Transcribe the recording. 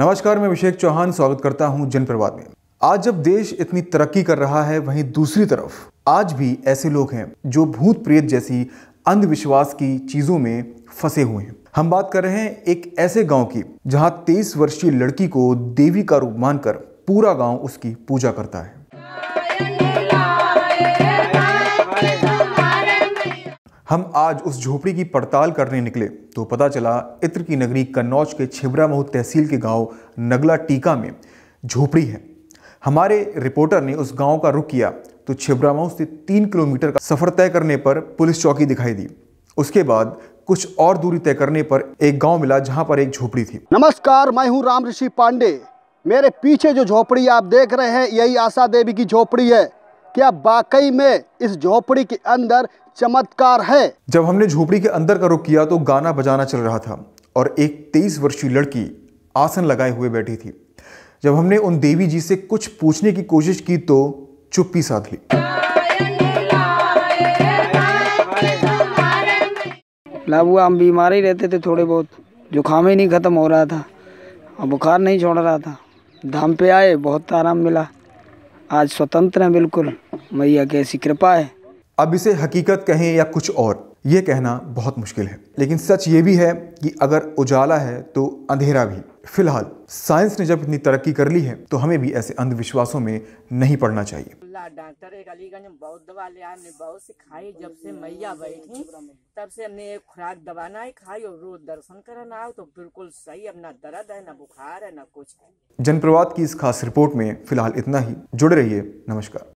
नमस्कार मैं अभिषेक चौहान स्वागत करता हूं जनप्रवाद में आज जब देश इतनी तरक्की कर रहा है वहीं दूसरी तरफ आज भी ऐसे लोग हैं जो भूत प्रेत जैसी अंधविश्वास की चीज़ों में फंसे हुए हैं हम बात कर रहे हैं एक ऐसे गांव की जहां तेईस वर्षीय लड़की को देवी का रूप मानकर पूरा गांव उसकी पूजा करता है हम आज उस झोपड़ी की पड़ताल करने निकले तो पता चला इत्र की नगरी कन्नौज के छिबरा महू तहसील के गांव नगला टीका में झोपड़ी है हमारे रिपोर्टर ने उस गांव का रुख किया तो छिबरा महू से तीन किलोमीटर का सफ़र तय करने पर पुलिस चौकी दिखाई दी उसके बाद कुछ और दूरी तय करने पर एक गांव मिला जहां पर एक झोपड़ी थी नमस्कार मैं हूं राम ऋषि पांडे मेरे पीछे जो झोपड़ी आप देख रहे हैं यही आशा देवी की झोपड़ी है क्या वाकई में इस झोपड़ी के अंदर चमत्कार है जब हमने झोपड़ी के अंदर का रुख किया तो गाना बजाना चल रहा था और एक तेईस वर्षीय लड़की आसन लगाए हुए बैठी थी जब हमने उन देवी जी से कुछ पूछने की कोशिश की तो चुप्पी साध ली लाभ हम बीमार ही रहते थे थोड़े बहुत जुकाम ही नहीं ख़त्म हो रहा था और बुखार नहीं छोड़ रहा था धाम पे आए बहुत आराम मिला आज स्वतंत्र हैं बिल्कुल मैया कैसी कृपा है अब इसे हकीकत कहें या कुछ और ये कहना बहुत मुश्किल है लेकिन सच ये भी है कि अगर उजाला है तो अंधेरा भी फिलहाल साइंस ने जब इतनी तरक्की कर ली है तो हमें भी ऐसे अंधविश्वासों में नहीं पड़ना चाहिए डॉक्टर एक अलीगंज बहुत दवा लिया हमने बहुत से खाई जब से मैया बैठी तब से हमने एक खुराक दवा ना खाई और रोज दर्शन कराना आओ तो बिल्कुल सही अब ना दर्द है ना बुखार है ना कुछ है जनप्रवाद की इस खास रिपोर्ट में फिलहाल इतना ही जुड़े रहिए नमस्कार